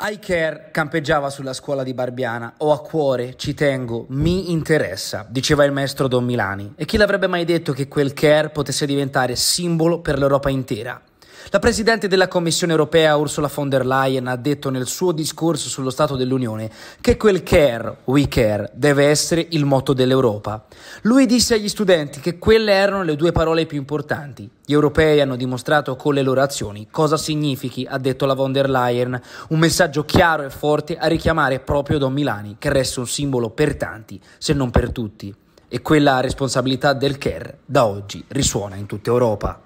I care campeggiava sulla scuola di Barbiana. Ho a cuore, ci tengo, mi interessa, diceva il maestro Don Milani. E chi l'avrebbe mai detto che quel care potesse diventare simbolo per l'Europa intera? La Presidente della Commissione europea Ursula von der Leyen ha detto nel suo discorso sullo Stato dell'Unione che quel care, we care, deve essere il motto dell'Europa. Lui disse agli studenti che quelle erano le due parole più importanti. Gli europei hanno dimostrato con le loro azioni cosa significhi, ha detto la von der Leyen, un messaggio chiaro e forte a richiamare proprio Don Milani, che resta un simbolo per tanti, se non per tutti. E quella responsabilità del care da oggi risuona in tutta Europa.